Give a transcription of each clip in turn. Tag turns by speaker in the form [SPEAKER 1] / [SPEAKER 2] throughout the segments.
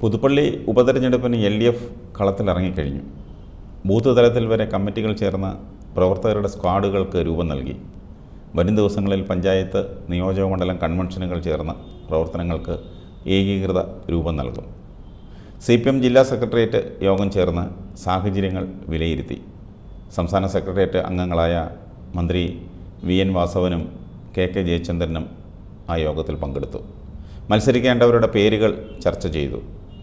[SPEAKER 1] പുതുപ്പള്ളി ഉപതെരഞ്ഞെടുപ്പിന് L D F കളത്തിലിറങ്ങിക്കഴിഞ്ഞു booth തലത്തിൽ വരെ കമ്മിറ്റികൾ ചേർന്ന പ്രവർത്തകരുടെ സ്ക്വാഡുകൾക്ക് രൂപം നൽകി വരും ദിവസങ്ങളിൽ പഞ്ചായത്ത് നിയോജക മണ്ഡലം കൺവെൻഷനുകൾ ചേർന്ന പ്രവർത്തനങ്ങൾക്ക് ഏകീകൃത രൂപം നൽകും സി പി എം ജില്ലാ സെക്രട്ടേറിയറ്റ് യോഗം ചേർന്ന് സാഹചര്യങ്ങൾ വിലയിരുത്തി സംസ്ഥാന സെക്രട്ടേറിയറ്റ് അംഗങ്ങളായ മന്ത്രി വി എൻ വാസവനും കെ കെ ജയചന്ദ്രനും ആ യോഗത്തിൽ പങ്കെടുത്തു മത്സരിക്കേണ്ടവരുടെ പേരുകൾ ചർച്ച ചെയ്തു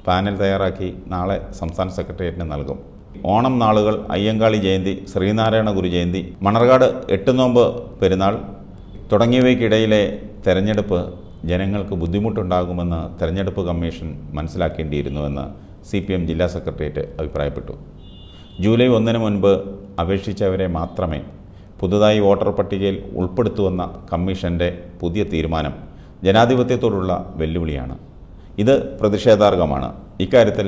[SPEAKER 1] പാനൽ തയ്യാറാക്കി നാളെ സംസ്ഥാന സെക്രട്ടേറിയറ്റിന് നൽകും ഓണം നാളുകൾ അയ്യങ്കാളി ജയന്തി ശ്രീനാരായണ ഗുരു ജയന്തി മണർകാട് നോമ്പ് പെരുന്നാൾ തുടങ്ങിയവയ്ക്കിടയിലെ തെരഞ്ഞെടുപ്പ് ജനങ്ങൾക്ക് ബുദ്ധിമുട്ടുണ്ടാകുമെന്ന് തെരഞ്ഞെടുപ്പ് കമ്മീഷൻ മനസ്സിലാക്കേണ്ടിയിരുന്നുവെന്ന് സി പി എം ജില്ലാ സെക്രട്ടേറിയറ്റ് അഭിപ്രായപ്പെട്ടു ജൂലൈ ഒന്നിന് മുൻപ് അപേക്ഷിച്ചവരെ മാത്രമേ പുതുതായി വോട്ടർ പട്ടികയിൽ ഉൾപ്പെടുത്തുവെന്ന കമ്മീഷൻ്റെ പുതിയ തീരുമാനം ജനാധിപത്യത്തോടുള്ള വെല്ലുവിളിയാണ് ഇത് പ്രതിഷേധാർഹമാണ് ഇക്കാര്യത്തിൽ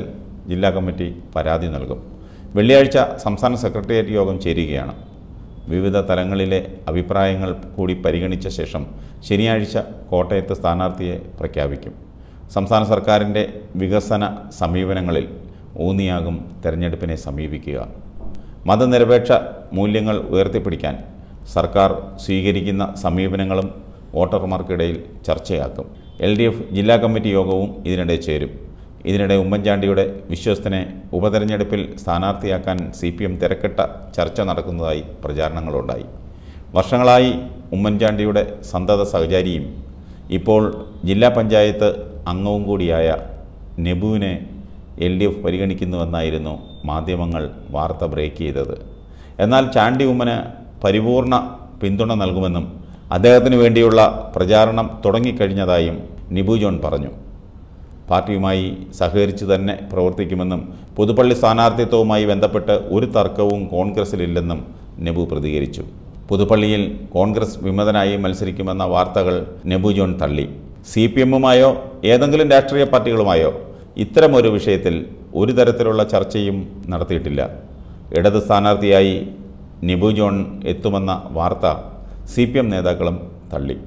[SPEAKER 1] ജില്ലാ കമ്മിറ്റി പരാതി നൽകും വെള്ളിയാഴ്ച സംസ്ഥാന സെക്രട്ടേറിയറ്റ് യോഗം ചേരുകയാണ് വിവിധ തലങ്ങളിലെ അഭിപ്രായങ്ങൾ കൂടി പരിഗണിച്ച ശേഷം ശനിയാഴ്ച കോട്ടയത്ത് സ്ഥാനാർത്ഥിയെ പ്രഖ്യാപിക്കും സംസ്ഥാന സർക്കാരിൻ്റെ വികസന സമീപനങ്ങളിൽ ഊന്നിയാകും തെരഞ്ഞെടുപ്പിനെ സമീപിക്കുക മതനിരപേക്ഷ മൂല്യങ്ങൾ ഉയർത്തിപ്പിടിക്കാൻ സർക്കാർ സ്വീകരിക്കുന്ന സമീപനങ്ങളും വോട്ടർമാർക്കിടയിൽ ചർച്ചയാക്കും എൽ ഡി എഫ് ജില്ലാ കമ്മിറ്റി യോഗവും ഇതിനിടെ ചേരും ഇതിനിടെ ഉമ്മൻചാണ്ടിയുടെ വിശ്വസ്തനെ ഉപതെരഞ്ഞെടുപ്പിൽ സ്ഥാനാർത്ഥിയാക്കാൻ സി പി എം തിരക്കിട്ട ചർച്ച നടക്കുന്നതായി പ്രചാരണങ്ങളുണ്ടായി വർഷങ്ങളായി ഉമ്മൻചാണ്ടിയുടെ സന്തത സഹചാരിയും ഇപ്പോൾ ജില്ലാ പഞ്ചായത്ത് അംഗവും കൂടിയായ നെബുവിനെ എൽ ഡി എഫ് പരിഗണിക്കുന്നുവെന്നായിരുന്നു മാധ്യമങ്ങൾ വാർത്ത ബ്രേക്ക് ചെയ്തത് എന്നാൽ ചാണ്ടി ഉമ്മന് പരിപൂർണ പിന്തുണ നൽകുമെന്നും അദ്ദേഹത്തിന് വേണ്ടിയുള്ള പ്രചാരണം തുടങ്ങിക്കഴിഞ്ഞതായും നിബു ജോൺ പറഞ്ഞു പാർട്ടിയുമായി സഹകരിച്ച് തന്നെ പ്രവർത്തിക്കുമെന്നും പുതുപ്പള്ളി സ്ഥാനാർത്ഥിത്വവുമായി ബന്ധപ്പെട്ട് ഒരു തർക്കവും കോൺഗ്രസിലില്ലെന്നും നെബു പ്രതികരിച്ചു പുതുപ്പള്ളിയിൽ കോൺഗ്രസ് വിമതനായി മത്സരിക്കുമെന്ന വാർത്തകൾ നെബു ജോൺ തള്ളി സി പി എമ്മുമായോ ഏതെങ്കിലും രാഷ്ട്രീയ പാർട്ടികളുമായോ ഇത്തരമൊരു വിഷയത്തിൽ ഒരു തരത്തിലുള്ള ചർച്ചയും നടത്തിയിട്ടില്ല ഇടത് സ്ഥാനാർത്ഥിയായി നിബു ജോൺ എത്തുമെന്ന വാർത്ത സി പി എം നേതാക്കളും തള്ളി